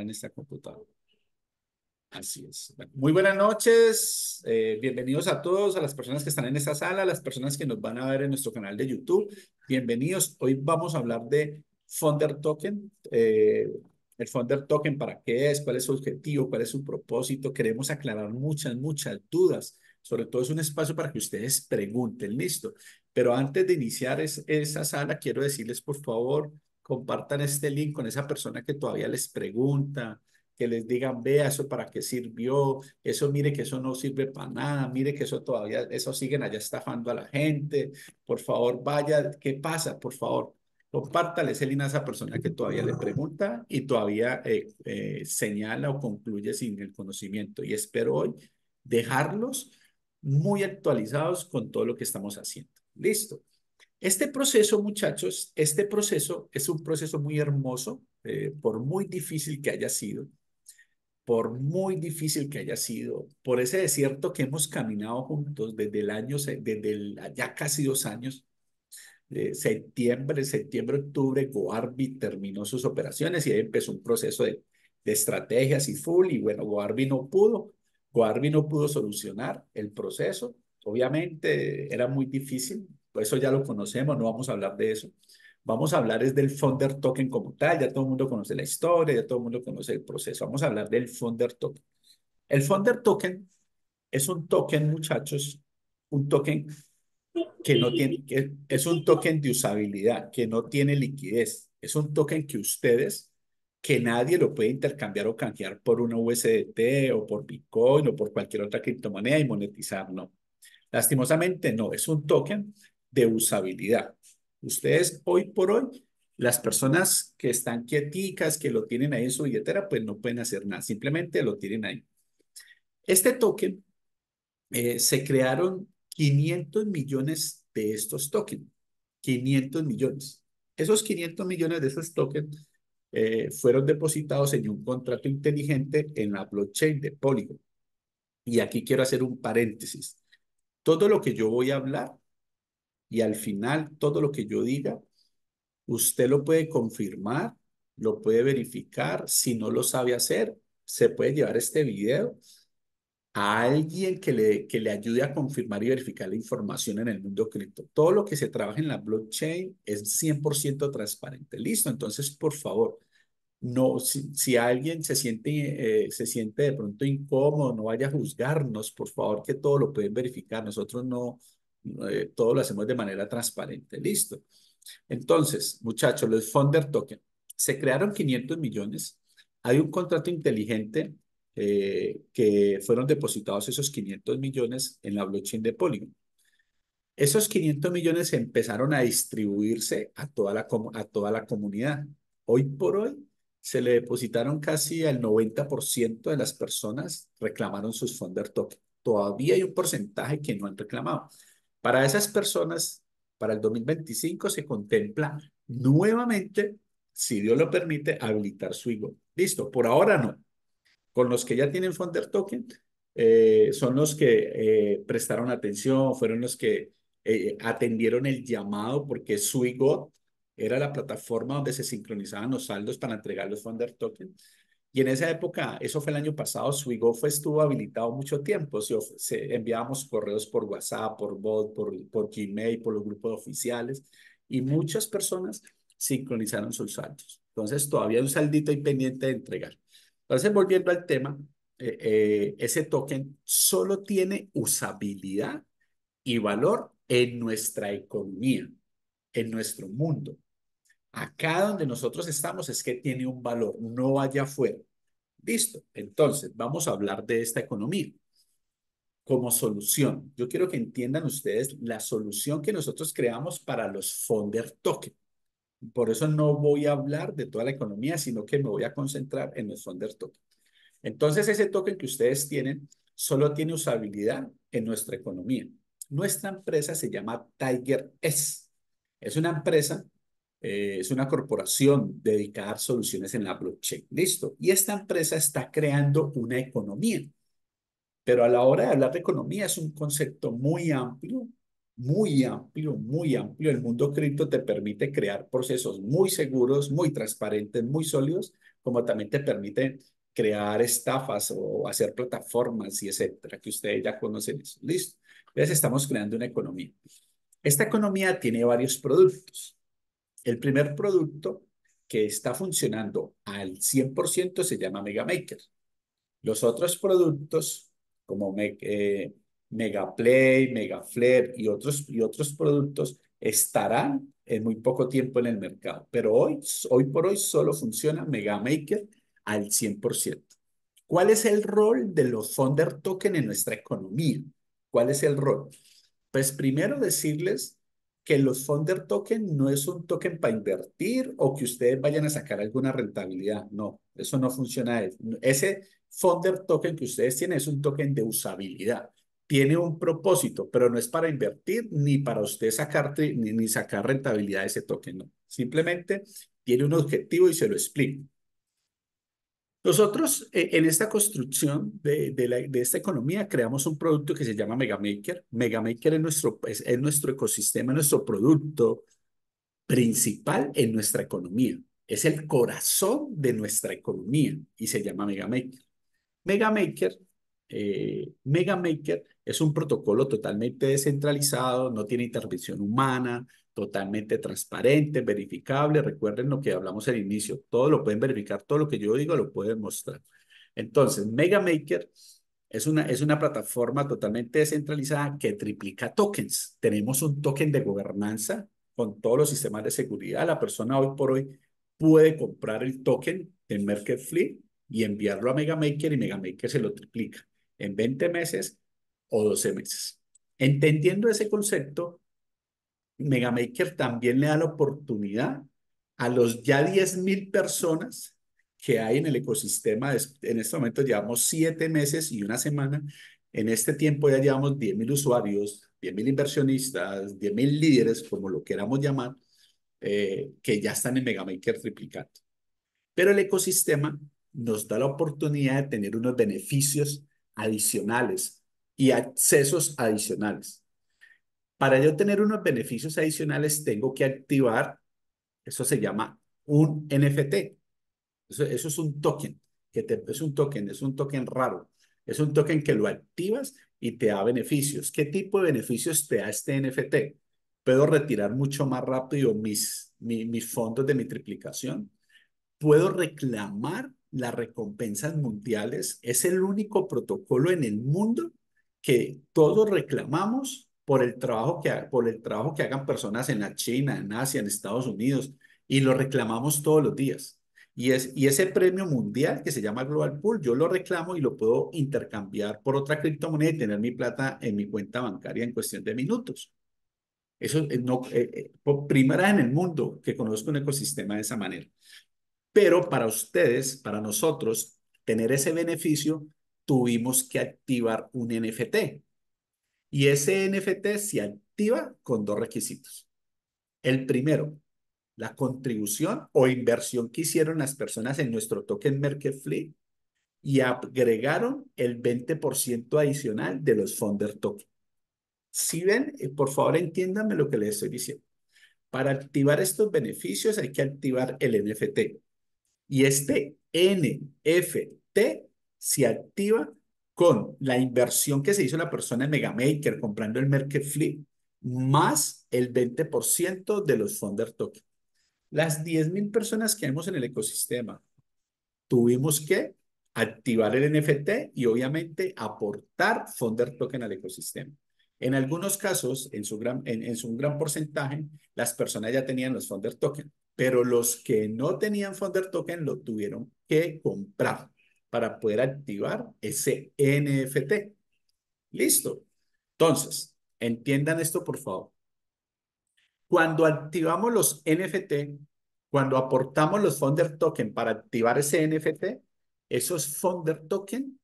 en esta computadora. Así es. Muy buenas noches. Eh, bienvenidos a todos, a las personas que están en esta sala, a las personas que nos van a ver en nuestro canal de YouTube. Bienvenidos. Hoy vamos a hablar de Fonder Token. Eh, el Fonder Token, ¿para qué es? ¿Cuál es su objetivo? ¿Cuál es su propósito? Queremos aclarar muchas, muchas dudas. Sobre todo es un espacio para que ustedes pregunten, listo. Pero antes de iniciar esa sala, quiero decirles, por favor, compartan este link con esa persona que todavía les pregunta, que les digan, vea eso para qué sirvió, eso mire que eso no sirve para nada, mire que eso todavía, eso siguen allá estafando a la gente, por favor vaya, ¿qué pasa? Por favor, compártale, link a esa persona que todavía le pregunta y todavía eh, eh, señala o concluye sin el conocimiento. Y espero hoy dejarlos muy actualizados con todo lo que estamos haciendo. Listo. Este proceso, muchachos, este proceso es un proceso muy hermoso, eh, por muy difícil que haya sido, por muy difícil que haya sido, por ese desierto que hemos caminado juntos desde el año, desde el, ya casi dos años, septiembre, septiembre, octubre, Goarbi terminó sus operaciones y ahí empezó un proceso de, de estrategias y full, y bueno, Goarbi no pudo, Goarbi no pudo solucionar el proceso, obviamente era muy difícil, eso ya lo conocemos, no vamos a hablar de eso. Vamos a hablar es del founder token como tal, ya todo el mundo conoce la historia, ya todo el mundo conoce el proceso. Vamos a hablar del founder token. El founder token es un token, muchachos, un token que no tiene, que es un token de usabilidad, que no tiene liquidez. Es un token que ustedes, que nadie lo puede intercambiar o canjear por una USDT o por Bitcoin o por cualquier otra criptomoneda y monetizar, no. Lastimosamente no, es un token de usabilidad. Ustedes hoy por hoy, las personas que están quieticas, que lo tienen ahí en su billetera, pues no pueden hacer nada, simplemente lo tienen ahí. Este token, eh, se crearon 500 millones de estos tokens, 500 millones. Esos 500 millones de esos tokens eh, fueron depositados en un contrato inteligente en la blockchain de Polygon. Y aquí quiero hacer un paréntesis. Todo lo que yo voy a hablar y al final, todo lo que yo diga, usted lo puede confirmar, lo puede verificar. Si no lo sabe hacer, se puede llevar este video a alguien que le, que le ayude a confirmar y verificar la información en el mundo cripto. Todo lo que se trabaja en la blockchain es 100% transparente. Listo, entonces, por favor, no, si, alguien se siente, eh, se siente de pronto incómodo, no vaya a juzgarnos, por favor, que todo lo pueden verificar. Nosotros no, eh, todo lo hacemos de manera transparente. Listo. Entonces, muchachos, los funder token. Se crearon 500 millones. Hay un contrato inteligente eh, que fueron depositados esos 500 millones en la blockchain de Polygon. Esos 500 millones empezaron a distribuirse a toda la, a toda la comunidad. Hoy por hoy se le depositaron casi al 90% de las personas reclamaron sus funder token. Todavía hay un porcentaje que no han reclamado. Para esas personas, para el 2025 se contempla nuevamente, si Dios lo permite, habilitar su Listo, por ahora no. Con los que ya tienen Fonder Token, eh, son los que eh, prestaron atención, fueron los que eh, atendieron el llamado porque SuiGot era la plataforma donde se sincronizaban los saldos para entregar los Fonder Token. Y en esa época, eso fue el año pasado, fue estuvo habilitado mucho tiempo. Se, enviábamos correos por WhatsApp, por bot, por, por Gmail, por los grupos oficiales. Y muchas personas sincronizaron sus saldos. Entonces, todavía un saldito pendiente de entregar. Entonces, volviendo al tema, eh, eh, ese token solo tiene usabilidad y valor en nuestra economía, en nuestro mundo. Acá donde nosotros estamos es que tiene un valor, no allá afuera. Listo. Entonces, vamos a hablar de esta economía como solución. Yo quiero que entiendan ustedes la solución que nosotros creamos para los fonder token. Por eso no voy a hablar de toda la economía, sino que me voy a concentrar en los fonder token. Entonces, ese token que ustedes tienen solo tiene usabilidad en nuestra economía. Nuestra empresa se llama Tiger S. Es una empresa eh, es una corporación dedicada a soluciones en la blockchain. Listo. Y esta empresa está creando una economía. Pero a la hora de hablar de economía es un concepto muy amplio, muy amplio, muy amplio. El mundo cripto te permite crear procesos muy seguros, muy transparentes, muy sólidos, como también te permite crear estafas o hacer plataformas y etcétera, que ustedes ya conocen eso. Listo. Entonces estamos creando una economía. Esta economía tiene varios productos. El primer producto que está funcionando al 100% se llama MegaMaker. Los otros productos, como eh, MegaPlay, MegaFlare y otros, y otros productos, estarán en muy poco tiempo en el mercado. Pero hoy, hoy por hoy solo funciona MegaMaker al 100%. ¿Cuál es el rol de los founder token en nuestra economía? ¿Cuál es el rol? Pues primero decirles que los founder token no es un token para invertir o que ustedes vayan a sacar alguna rentabilidad. No, eso no funciona. Ese founder token que ustedes tienen es un token de usabilidad. Tiene un propósito, pero no es para invertir ni para usted sacar, ni, sacar rentabilidad de ese token. No. Simplemente tiene un objetivo y se lo explico. Nosotros eh, en esta construcción de, esta economía creamos un producto que se llama Megamaker. Megamaker es nuestro, es, nuestro ecosistema, nuestro producto principal en nuestra economía. Es el corazón de nuestra economía y se llama Megamaker. Megamaker, eh, Megamaker es un protocolo totalmente descentralizado, no tiene intervención humana, totalmente transparente, verificable. Recuerden lo que hablamos al inicio, todo lo pueden verificar, todo lo que yo digo lo pueden mostrar. Entonces, MegaMaker es una, es una plataforma totalmente descentralizada que triplica tokens. Tenemos un token de gobernanza con todos los sistemas de seguridad. La persona hoy por hoy puede comprar el token en Market y enviarlo a MegaMaker y MegaMaker se lo triplica en 20 meses o 12 meses. Entendiendo ese concepto, Megamaker también le da la oportunidad a los ya 10.000 personas que hay en el ecosistema. En este momento llevamos siete meses y una semana. En este tiempo ya llevamos 10.000 usuarios, 10.000 inversionistas, 10.000 líderes, como lo queramos llamar, eh, que ya están en Megamaker triplicando. Pero el ecosistema nos da la oportunidad de tener unos beneficios adicionales y accesos adicionales. Para yo tener unos beneficios adicionales, tengo que activar, eso se llama un NFT. Eso, es un token, que te, es un token, es un token raro. Es un token que lo activas y te da beneficios. ¿Qué tipo de beneficios te da este NFT? Puedo retirar mucho más rápido mis fondos de mi triplicación. Puedo reclamar las recompensas mundiales. Es el único protocolo en el mundo que todos reclamamos por el trabajo que, por el trabajo que hagan personas en la China, en Asia, en Estados Unidos, y lo reclamamos todos los días. Y, es, y ese premio mundial que se llama Global Pool, yo lo reclamo y lo puedo intercambiar por otra criptomoneda y tener mi plata en mi cuenta bancaria en cuestión de minutos. Eso es eh, no, eh, eh, primera en el mundo que conozco un ecosistema de esa manera. Pero para ustedes, para nosotros, tener ese beneficio, tuvimos que activar un NFT. Y ese NFT se activa con dos requisitos. El primero, la contribución o inversión que hicieron las personas en nuestro token Merkle y agregaron el 20% adicional de los founder token. Si ven, eh, por favor entiéndanme lo que les estoy diciendo. Para activar estos beneficios hay que activar el NFT. Y este NFT se activa con la inversión que se hizo la persona en Megamaker comprando el Merkle Flip, más el 20% de los founder token. Las 10.000 personas que vemos en el ecosistema, tuvimos que activar el NFT y obviamente aportar founder token al ecosistema. En algunos casos, en su gran, en gran porcentaje, las personas ya tenían los founder token, pero los que no tenían founder token lo tuvieron que comprar para poder activar ese NFT. Listo. Entonces, entiendan esto, por favor. Cuando activamos los NFT, cuando aportamos los founder token para activar ese NFT, esos founder token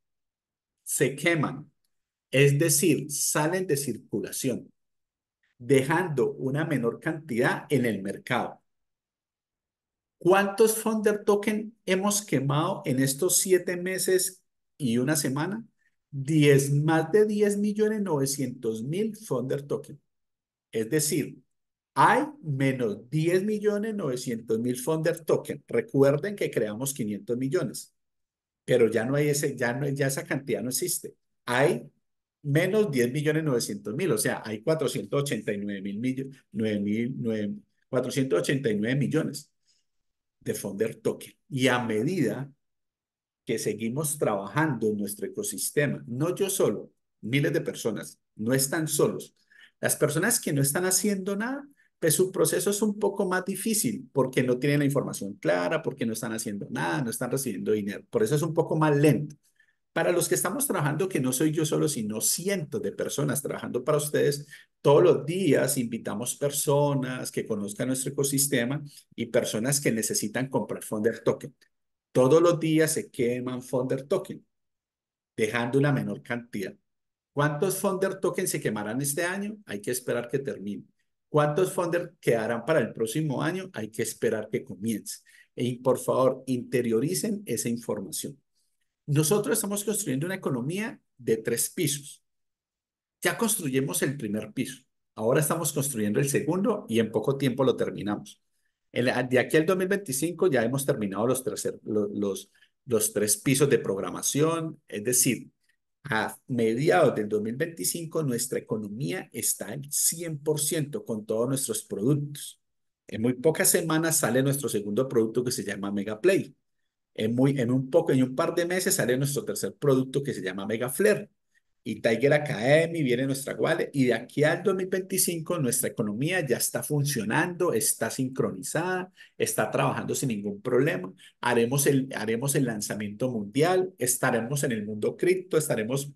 se queman, es decir, salen de circulación, dejando una menor cantidad en el mercado. ¿Cuántos Founder Token hemos quemado en estos siete meses y una semana? Diez más de 10 millones 900 mil Founder Token. Es decir, hay menos 10 millones 900 mil Founder Token. Recuerden que creamos 500 millones, pero ya no hay ese, ya, no, ya esa cantidad no existe. Hay menos 10 millones 900 mil, o sea, hay 489 mil, millones, 489 millones de Fonder Token. Y a medida que seguimos trabajando en nuestro ecosistema, no yo solo, miles de personas, no están solos. Las personas que no están haciendo nada, pues su proceso es un poco más difícil porque no tienen la información clara, porque no están haciendo nada, no están recibiendo dinero. Por eso es un poco más lento. Para los que estamos trabajando, que no soy yo solo, sino cientos de personas trabajando para ustedes, todos los días invitamos personas que conozcan nuestro ecosistema y personas que necesitan comprar Fonder Token. Todos los días se queman Fonder Token, dejando una menor cantidad. ¿Cuántos Fonder Token se quemarán este año? Hay que esperar que termine. ¿Cuántos Fonder quedarán para el próximo año? Hay que esperar que comience. Y por favor, interioricen esa información. Nosotros estamos construyendo una economía de tres pisos. Ya construyemos el primer piso. Ahora estamos construyendo el segundo y en poco tiempo lo terminamos. de aquí al 2025 ya hemos terminado los, tres pisos de programación, es decir, a mediados del 2025 nuestra economía está al 100% con todos nuestros productos. En muy pocas semanas sale nuestro segundo producto que se llama Megaplay. En, un poco, en un par de meses sale nuestro tercer producto que se llama Mega Flare y Tiger Academy viene nuestra wallet y de aquí al 2025 nuestra economía ya está funcionando, está sincronizada, está trabajando sin ningún problema. Haremos el, haremos el lanzamiento mundial, estaremos en el mundo cripto, estaremos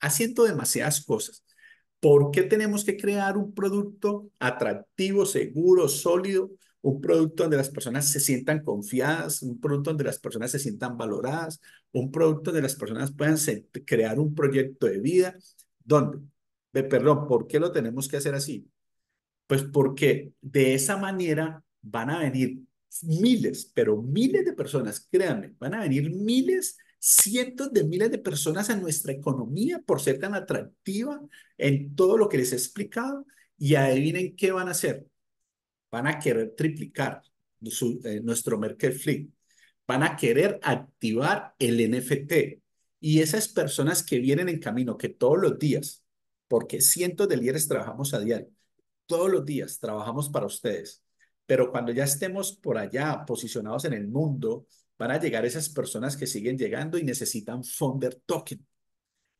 haciendo demasiadas cosas. ¿Por qué tenemos que crear un producto atractivo, seguro, sólido un producto donde las personas se sientan confiadas, un producto donde las personas se sientan valoradas, un producto donde las personas puedan crear un proyecto de vida. donde perdón, ¿por qué lo tenemos que hacer así? Pues porque de esa manera van a venir miles, pero miles de personas, créanme, van a venir miles, cientos de miles de personas a nuestra economía por ser tan atractiva en todo lo que les he explicado y adivinen qué van a hacer van a querer triplicar eh, nuestro Merkle Flip, van a querer activar el NFT. Y esas personas que vienen en camino, que todos los días, porque cientos de líderes trabajamos a diario, todos los días trabajamos para ustedes, pero cuando ya estemos por allá posicionados en el mundo, van a llegar esas personas que siguen llegando y necesitan founder token.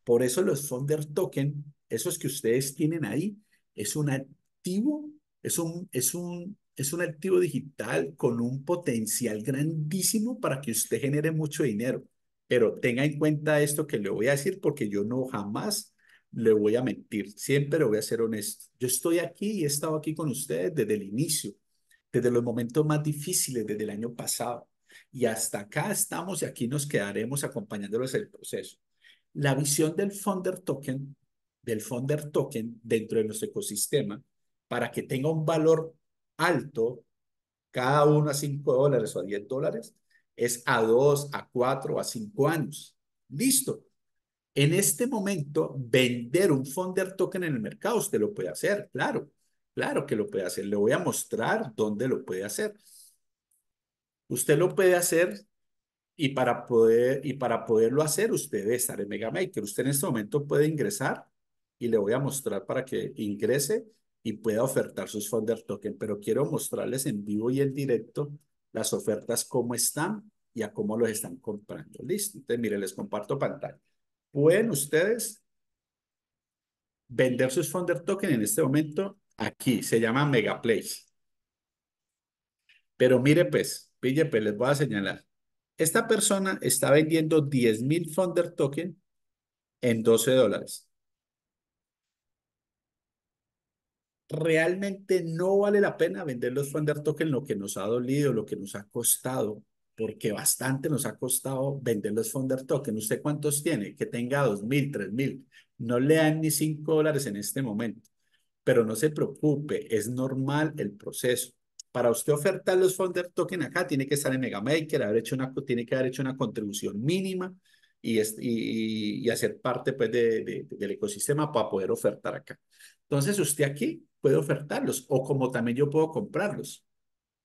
Por eso los founder token, esos que ustedes tienen ahí, es un activo es un, es un, es un activo digital con un potencial grandísimo para que usted genere mucho dinero. Pero tenga en cuenta esto que le voy a decir porque yo no jamás le voy a mentir, siempre voy a ser honesto. Yo estoy aquí y he estado aquí con ustedes desde el inicio, desde los momentos más difíciles, desde el año pasado. Y hasta acá estamos y aquí nos quedaremos acompañándolos el proceso. La visión del funder Token, del founder Token dentro de nuestro ecosistema, para que tenga un valor alto, cada uno a 5 dólares o a 10 dólares, es a 2, a 4, a 5 años. Listo. En este momento, vender un fonder token en el mercado, usted lo puede hacer, claro, claro que lo puede hacer. Le voy a mostrar dónde lo puede hacer. Usted lo puede hacer y para, poder, y para poderlo hacer, usted debe estar en Megamaker. Usted en este momento puede ingresar y le voy a mostrar para que ingrese y pueda ofertar sus founder Token, pero quiero mostrarles en vivo y en directo las ofertas, cómo están y a cómo los están comprando. Listo. Entonces, mire, les comparto pantalla. Pueden ustedes vender sus founder Token en este momento aquí. Se llama Megaplace. Pero mire, pues, pille, pues, les voy a señalar. Esta persona está vendiendo 10.000 Fonder Token en 12 dólares. realmente no vale la pena vender los Thunder Token lo que nos ha dolido, lo que nos ha costado, porque bastante nos ha costado vender los founder Token. ¿Usted cuántos tiene? Que tenga dos mil, tres mil. No le dan ni cinco dólares en este momento. Pero no se preocupe, es normal el proceso. Para usted ofertar los Thunder Token acá, tiene que estar en Megamaker, haber hecho una, tiene que haber hecho una contribución mínima y, y, hacer parte pues, de, del ecosistema para poder ofertar acá. Entonces, usted aquí puedo ofertarlos o como también yo puedo comprarlos.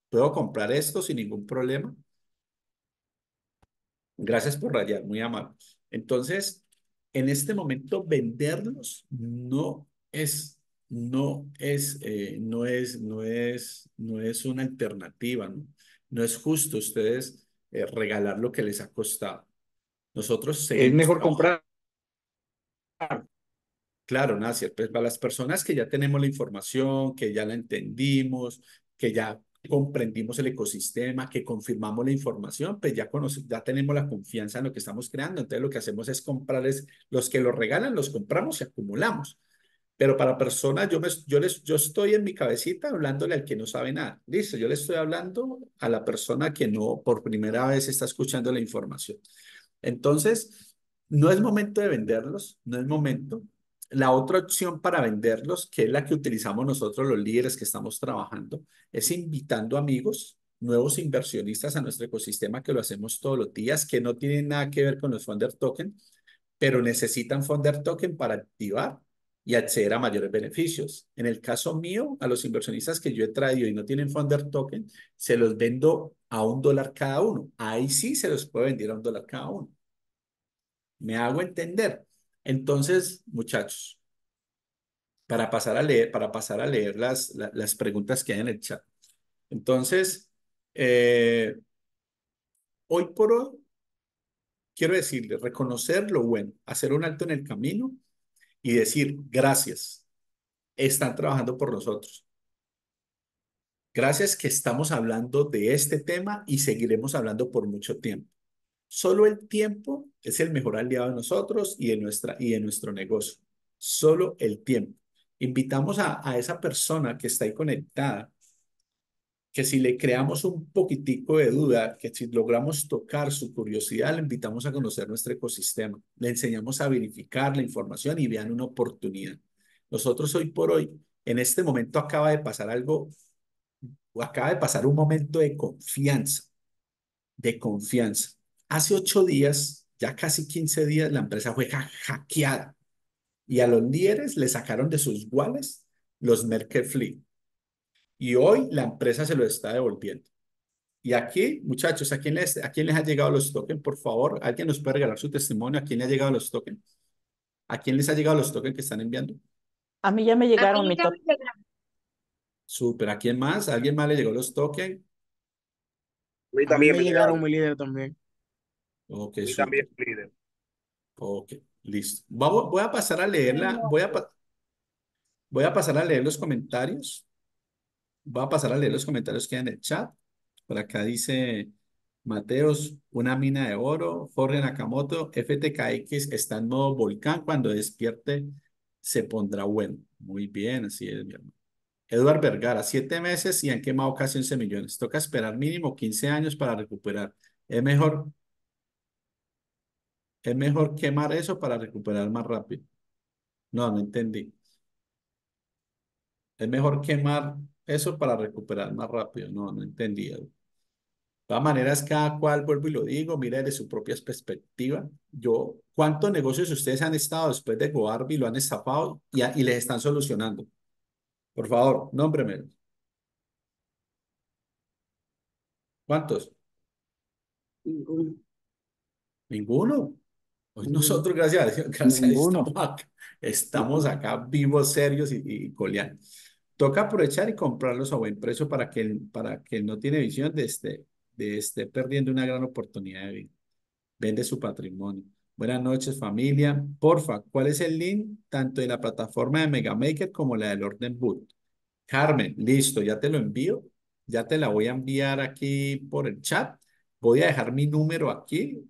Puedo comprar esto sin ningún problema. Gracias por rayar, muy amable. Entonces, en este momento venderlos no es no es, eh, no es, no es, no es una alternativa, ¿no? No es justo ustedes eh, regalar lo que les ha costado. Nosotros Es mejor comprar. Claro, Nacia, pues para las personas que ya tenemos la información, que ya la entendimos, que ya comprendimos el ecosistema, que confirmamos la información, pues ya, ya tenemos la confianza en lo que estamos creando. Entonces lo que hacemos es comprarles, los que lo regalan, los compramos y acumulamos. Pero para personas, yo, yo, les, yo estoy en mi cabecita hablándole al que no sabe nada. Listo, yo le estoy hablando a la persona que no por primera vez está escuchando la información. Entonces, no es momento de venderlos, no es momento. La otra opción para venderlos, que es la que utilizamos nosotros los líderes que estamos trabajando, es invitando amigos, nuevos inversionistas a nuestro ecosistema, que lo hacemos todos los días, que no tienen nada que ver con los Fonder Token, pero necesitan Fonder Token para activar y acceder a mayores beneficios. En el caso mío, a los inversionistas que yo he traído y no tienen Founder Token, se los vendo a un dólar cada uno. Ahí sí se los puedo vender a un dólar cada uno. Me hago entender. Entonces, muchachos, para pasar a leer, para pasar a leer las, las, preguntas que hay en el chat. Entonces, eh, hoy por hoy, quiero decirle, reconocer lo bueno, hacer un alto en el camino y decir, gracias, están trabajando por nosotros. Gracias que estamos hablando de este tema y seguiremos hablando por mucho tiempo. Solo el tiempo es el mejor aliado de nosotros y de, nuestra, y de nuestro negocio. Solo el tiempo. Invitamos a, a esa persona que está ahí conectada que si le creamos un poquitico de duda, que si logramos tocar su curiosidad, le invitamos a conocer nuestro ecosistema, le enseñamos a verificar la información y vean una oportunidad. Nosotros hoy por hoy, en este momento acaba de pasar algo, acaba de pasar un momento de confianza, de confianza. Hace ocho días, ya casi 15 días, la empresa fue hackeada y a los líderes le sacaron de sus wallets los Mercury Fleet. Y hoy la empresa se lo está devolviendo. Y aquí, muchachos, ¿a quién les, a quién les ha llegado los tokens? Por favor, ¿alguien nos puede regalar su testimonio? ¿A quién le ha llegado los tokens? ¿A quién les ha llegado los tokens que están enviando? A mí ya me llegaron mis tokens. Súper, ¿a quién más? ¿Alguien más le llegó los tokens? A también me llegaron mi líder también. Ok, también listo. voy a pasar a leerla. Voy a, voy a pasar a leer los comentarios. Voy a pasar a leer los comentarios que hay en el chat. Por acá dice Mateos, una mina de oro. Jorge Nakamoto, FTKX está en modo volcán. Cuando despierte, se pondrá bueno. Muy bien, así es, mi hermano. Eduard Vergara, siete meses y han quemado casi 11 millones. Toca esperar mínimo 15 años para recuperar. Es mejor es mejor quemar eso para recuperar más rápido. No, no entendí. Es mejor quemar eso para recuperar más rápido. No, no entendí. De todas maneras, cada cual, vuelvo y lo digo, mire de su propia perspectiva. Yo, ¿cuántos negocios ustedes han estado después de y lo han estafado y, y les están solucionando? Por favor, nómbreme. ¿Cuántos? Ninguno. ¿Ninguno? Hoy nosotros, gracias a Dios, gracias estamos, acá, vivos, serios y, y Toca aprovechar y comprarlos a buen precio para que para que no tiene visión de este, de este perdiendo una gran oportunidad de vida. Vende su patrimonio. Buenas noches, familia. Porfa, ¿cuál es el link tanto de la plataforma de Megamaker como la del Orden Boot? Carmen, listo, ya te lo envío. Ya te la voy a enviar aquí por el chat. Voy a dejar mi número aquí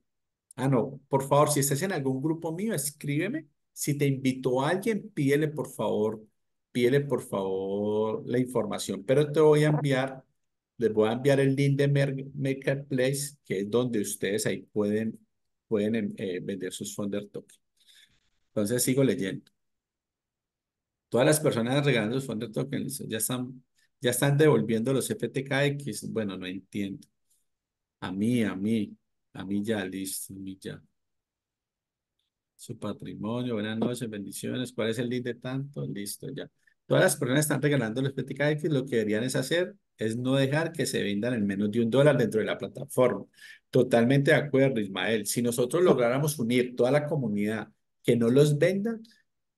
Ah, no, por favor, si estás en algún grupo mío, escríbeme. Si te invitó alguien, pídele por favor, pídele por favor la información. Pero te voy a enviar, les voy a enviar el link de Place, que es donde ustedes ahí pueden, pueden eh, vender sus Funder Token. Entonces sigo leyendo. Todas las personas regalando sus Fonder Tokens ya están, ya están devolviendo los FTKX. Bueno, no entiendo. A mí, a mí. A mí ya, listo, a mí ya. Su patrimonio, buenas noches, bendiciones. ¿Cuál es el link de tanto? Listo, ya. Todas las personas están regalando los PTKX, lo que deberían es hacer es no dejar que se vendan en menos de un dólar dentro de la plataforma. Totalmente de acuerdo, Ismael. Si nosotros lográramos unir toda la comunidad que no los venda,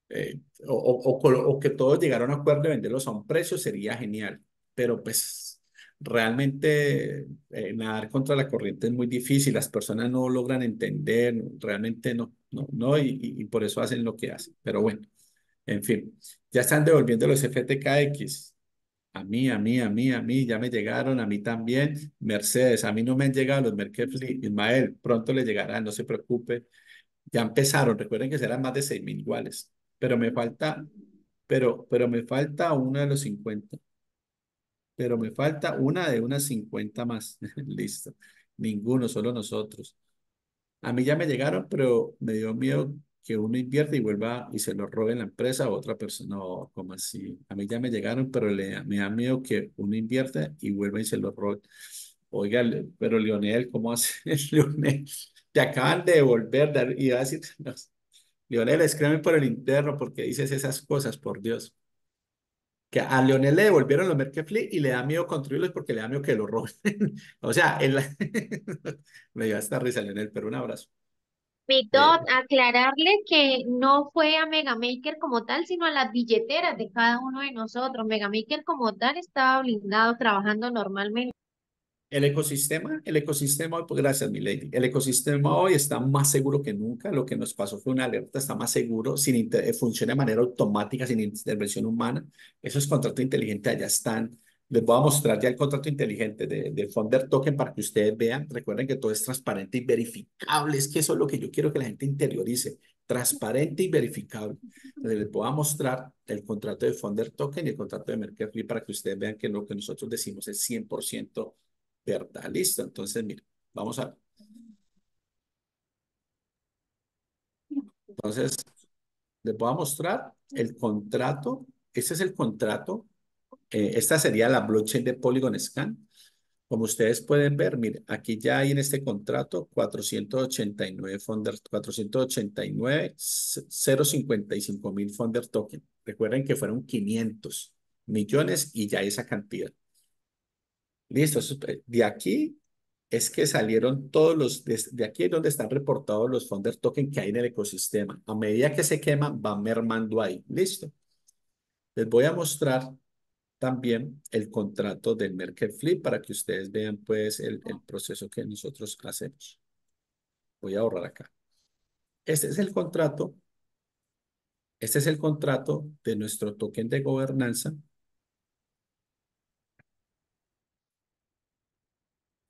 eh, o, que todos llegaron a acuerdo de venderlos a un precio, sería genial. Pero pues realmente eh, nadar contra la corriente es muy difícil, las personas no logran entender, realmente no, no, no, y, por eso hacen lo que hacen. Pero bueno, en fin, ya están devolviendo los FTKX. A mí, a mí, a mí, a mí, ya me llegaron, a mí también. Mercedes, a mí no me han llegado los Merkefli. Ismael, pronto le llegarán, no se preocupe. Ya empezaron, recuerden que serán más de 6.000 iguales, pero me falta, pero, pero me falta uno de los 50 pero me falta una de unas 50 más. Listo. Ninguno, solo nosotros. A mí ya me llegaron, pero me dio miedo que uno invierta y vuelva y se lo robe en la empresa a otra persona. No, como así. A mí ya me llegaron, pero le, me da miedo que uno invierta y vuelva y se lo robe. Oiga, pero Lionel, ¿cómo hace Leonel Te acaban de devolver y así a Lionel, escríbeme por el interno porque dices esas cosas, por Dios a Leonel le devolvieron los Merkefli y le da miedo construirlos porque le da miedo que lo roben. o sea, me dio esta risa Leonel, pero un abrazo. Me eh, aclararle que no fue a Megamaker como tal, sino a las billeteras de cada uno de nosotros. Megamaker como tal estaba blindado, trabajando normalmente. El ecosistema, el ecosistema hoy, pues gracias, mi lady. El ecosistema hoy está más seguro que nunca. Lo que nos pasó fue una alerta, está más seguro, sin eh, funciona de manera automática, sin intervención humana. Eso es contrato inteligente, allá están. Les voy a mostrar ya el contrato inteligente de, Fonder Token para que ustedes vean. Recuerden que todo es transparente y verificable. Es que eso es lo que yo quiero que la gente interiorice. Transparente y verificable. Les voy a mostrar el contrato de Fonder Token y el contrato de Mercury para que ustedes vean que lo que nosotros decimos es 100% ¿Verdad? Listo. Entonces, mire vamos a Entonces, les voy a mostrar el contrato. Este es el contrato. Eh, esta sería la blockchain de Polygon Scan. Como ustedes pueden ver, mire, aquí ya hay en este contrato 489 funders, 489, 055 mil fonder token. Recuerden que fueron 500 millones y ya esa cantidad. Listo, eh, de aquí es que salieron todos los, de, aquí es donde están reportados los founder token que hay en el ecosistema. A medida que se quema, va mermando ahí. Listo. Les voy a mostrar también el contrato del Merkle Flip para que ustedes vean pues el, el proceso que nosotros hacemos. Voy a ahorrar acá. Este es el contrato. Este es el contrato de nuestro token de gobernanza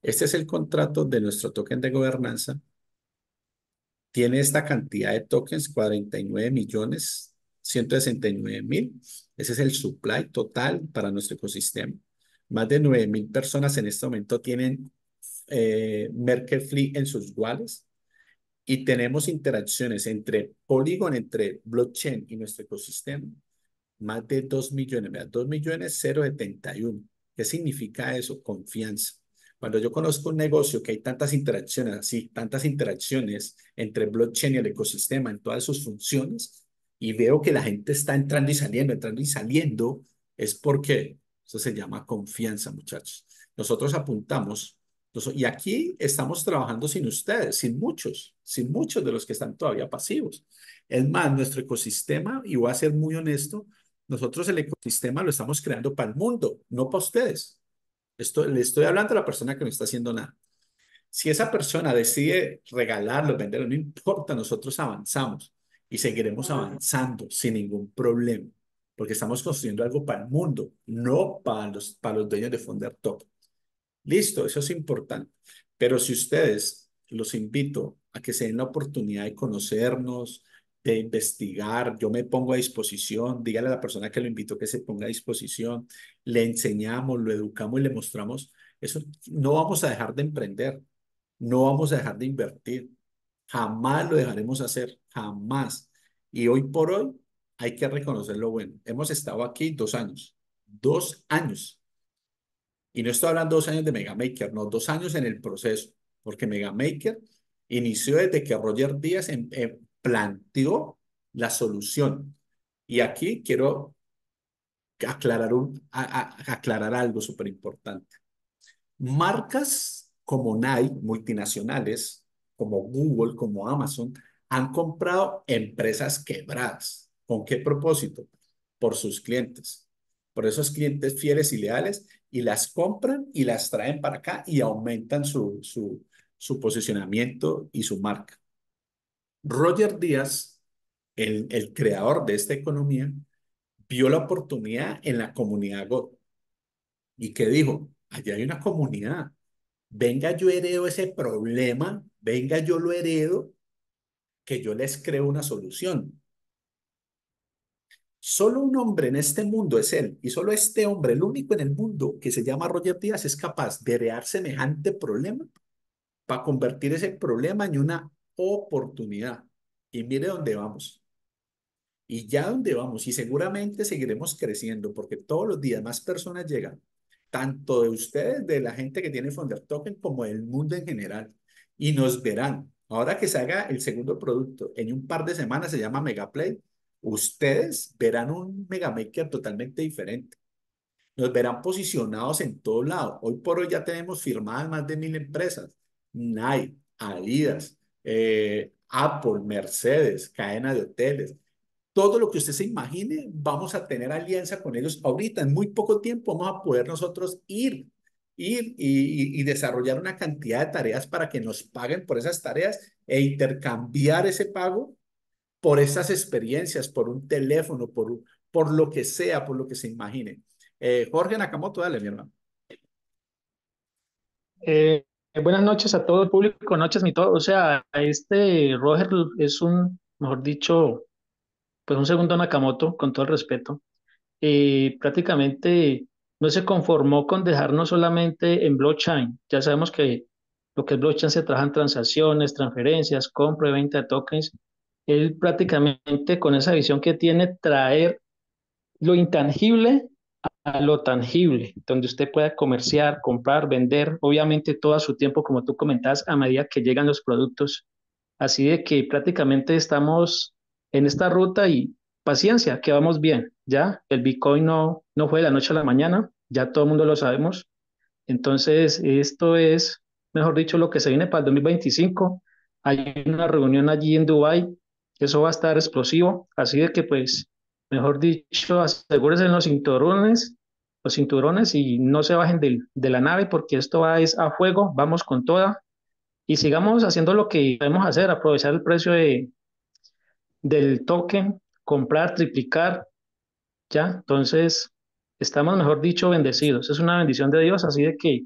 Este es el contrato de nuestro token de gobernanza. Tiene esta cantidad de tokens, 49 millones 169 mil. Ese es el supply total para nuestro ecosistema. Más de 9 mil personas en este momento tienen eh, Merkle en sus wallets y tenemos interacciones entre Polygon, entre blockchain y nuestro ecosistema, más de 2 millones, 2 millones 071. ¿Qué significa eso? Confianza. Cuando yo conozco un negocio que hay tantas interacciones así, tantas interacciones entre blockchain y el ecosistema en todas sus funciones, y veo que la gente está entrando y saliendo, entrando y saliendo, es porque eso se llama confianza, muchachos. Nosotros apuntamos, y aquí estamos trabajando sin ustedes, sin muchos, sin muchos de los que están todavía pasivos. Es más, nuestro ecosistema, y voy a ser muy honesto, nosotros el ecosistema lo estamos creando para el mundo, no para ustedes. Esto, le estoy hablando a la persona que no está haciendo nada. Si esa persona decide regalarlo, venderlo, no importa, nosotros avanzamos y seguiremos avanzando sin ningún problema, porque estamos construyendo algo para el mundo, no para los, para los dueños de Fonder Top. Listo, eso es importante. Pero si ustedes los invito a que se den la oportunidad de conocernos, de investigar, yo me pongo a disposición, dígale a la persona que lo invito que se ponga a disposición, le enseñamos, lo educamos y le mostramos, eso no vamos a dejar de emprender, no vamos a dejar de invertir, jamás lo dejaremos hacer, jamás. Y hoy por hoy hay que reconocer lo bueno. Hemos estado aquí dos años, dos años. Y no estoy hablando dos años de Megamaker, no, dos años en el proceso, porque Megamaker inició desde que Roger Díaz em, em, planteó la solución. Y aquí quiero aclarar, a, aclarar algo súper importante. Marcas como Nike, multinacionales, como Google, como Amazon, han comprado empresas quebradas. ¿Con qué propósito? Por sus clientes, por esos clientes fieles y leales, y las compran y las traen para acá y aumentan su, su, su posicionamiento y su marca. Roger Díaz, el, el creador de esta economía, vio la oportunidad en la comunidad God y qué dijo, allá hay una comunidad, venga yo heredo ese problema, venga yo lo heredo, que yo les creo una solución. Solo un hombre en este mundo es él, y solo este hombre, el único en el mundo que se llama Roger Díaz, es capaz de heredar semejante problema para convertir ese problema en una oportunidad. Y mire dónde vamos. Y ya dónde vamos, y seguramente seguiremos creciendo, porque todos los días más personas llegan, tanto de ustedes, de la gente que tiene Fonder Token, como del mundo en general, y nos verán. Ahora que se haga el segundo producto, en un par de semanas se llama Megaplay, ustedes verán un Megamaker totalmente diferente. Nos verán posicionados en todo lado. Hoy por hoy ya tenemos firmadas más de mil empresas. Nike, Adidas, eh, Apple, Mercedes, cadena de hoteles, todo lo que usted se imagine, vamos a tener alianza con ellos ahorita. En muy poco tiempo vamos a poder nosotros ir, ir y, desarrollar una cantidad de tareas para que nos paguen por esas tareas e intercambiar ese pago por esas experiencias, por un teléfono, por, por lo que sea, por lo que se imagine. Eh, Jorge Nakamoto, dale, mi hermano. Eh, buenas noches a todo el público, noches mi todo. O sea, este Roger es un, mejor dicho, pues un segundo Nakamoto, con todo el respeto, eh, prácticamente no se conformó con dejarnos solamente en blockchain. Ya sabemos que lo que es blockchain se trajan transacciones, transferencias, compra y venta de tokens. Él prácticamente con esa visión que tiene, traer lo intangible a lo tangible, donde usted pueda comerciar, comprar, vender, obviamente todo a su tiempo, como tú comentabas, a medida que llegan los productos. Así de que prácticamente estamos en esta ruta y paciencia, que vamos bien, ¿ya? El Bitcoin no, no fue de la noche a la mañana, ya todo el mundo lo sabemos. Entonces, esto es, mejor dicho, lo que se viene para el 2025. Hay una reunión allí en Dubái, eso va a estar explosivo, así de que pues, mejor dicho, asegúrense en los cinturones, los cinturones y no se bajen de, de la nave porque esto va es a fuego, vamos con toda y sigamos haciendo lo que debemos hacer, aprovechar el precio de, del token, comprar, triplicar, ¿ya? Entonces, estamos, mejor dicho, bendecidos. Es una bendición de Dios, así de que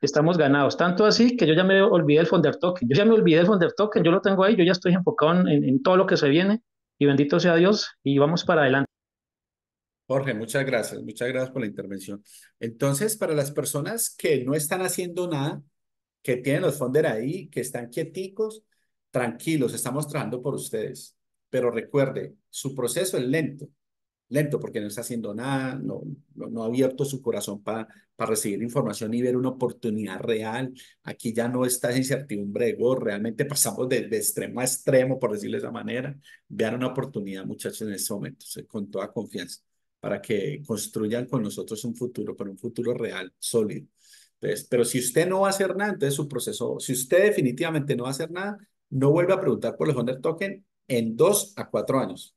estamos ganados. Tanto así que yo ya me olvidé del Fonder Token. Yo ya me olvidé del Fonder Token, yo lo tengo ahí, yo ya estoy enfocado en, en, todo lo que se viene y bendito sea Dios y vamos para adelante. Jorge, muchas gracias, muchas gracias por la intervención. Entonces, para las personas que no están haciendo nada, que tienen los Fonder ahí, que están quieticos, tranquilos, estamos mostrando por ustedes. Pero recuerde, su proceso es lento, lento porque no está haciendo nada, no, no, ha abierto su corazón para recibir información y ver una oportunidad real. Aquí ya no está esa incertidumbre de go, oh, realmente pasamos de, de, extremo a extremo, por decirlo de esa manera. Vean una oportunidad, muchachos, en ese momento, con toda confianza, para que construyan con nosotros un futuro, pero un futuro real, sólido. Entonces, pero si usted no va a hacer nada, entonces su proceso, si usted definitivamente no va a hacer nada, no vuelve a preguntar por el Honor Token en dos a cuatro años,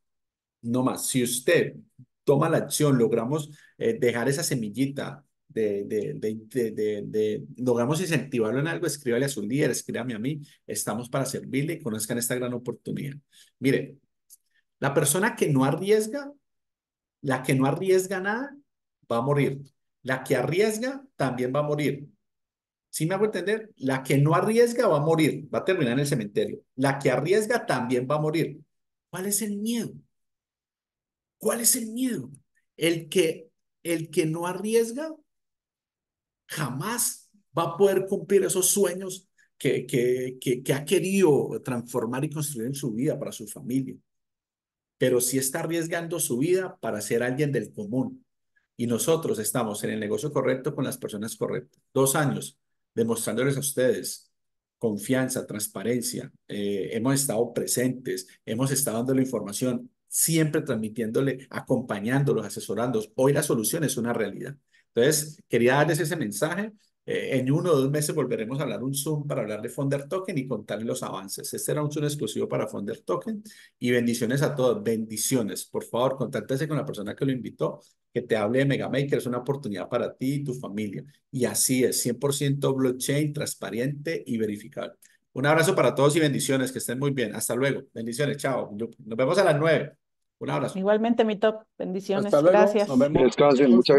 no más. Si usted toma la acción, logramos eh, dejar esa semillita de, de, de, de, logramos incentivarlo en algo, escríbale a su líder, escríbame a mí, estamos para servirle y conozcan esta gran oportunidad. Mire, la persona que no arriesga, la que no arriesga nada, va a morir. La que arriesga también va a morir. Si me hago entender? La que no arriesga va a morir, va a terminar en el cementerio. La que arriesga también va a morir. ¿Cuál es el miedo? ¿Cuál es el miedo? El que, el que no arriesga jamás va a poder cumplir esos sueños que, que, que, ha querido transformar y construir en su vida para su familia. Pero si sí está arriesgando su vida para ser alguien del común. Y nosotros estamos en el negocio correcto con las personas correctas. Dos años, demostrándoles a ustedes confianza, transparencia, eh, hemos estado presentes, hemos estado dando la información, siempre transmitiéndole, acompañándolos, asesorándolos. Hoy la solución es una realidad. Entonces, quería darles ese mensaje eh, en uno o dos meses volveremos a hablar un Zoom para hablar de Fonder Token y contarles los avances. Este era un Zoom exclusivo para Fonder Token y bendiciones a todos, bendiciones. Por favor, contáctese con la persona que lo invitó, que te hable de Megamaker, es una oportunidad para ti y tu familia. Y así es, 100% blockchain, transparente y verificable. Un abrazo para todos y bendiciones, que estén muy bien. Hasta luego, bendiciones, chao. Nos vemos a las 9. Un abrazo. Igualmente, mi top. Bendiciones. Hasta luego. Gracias. Nos Muchas gracias.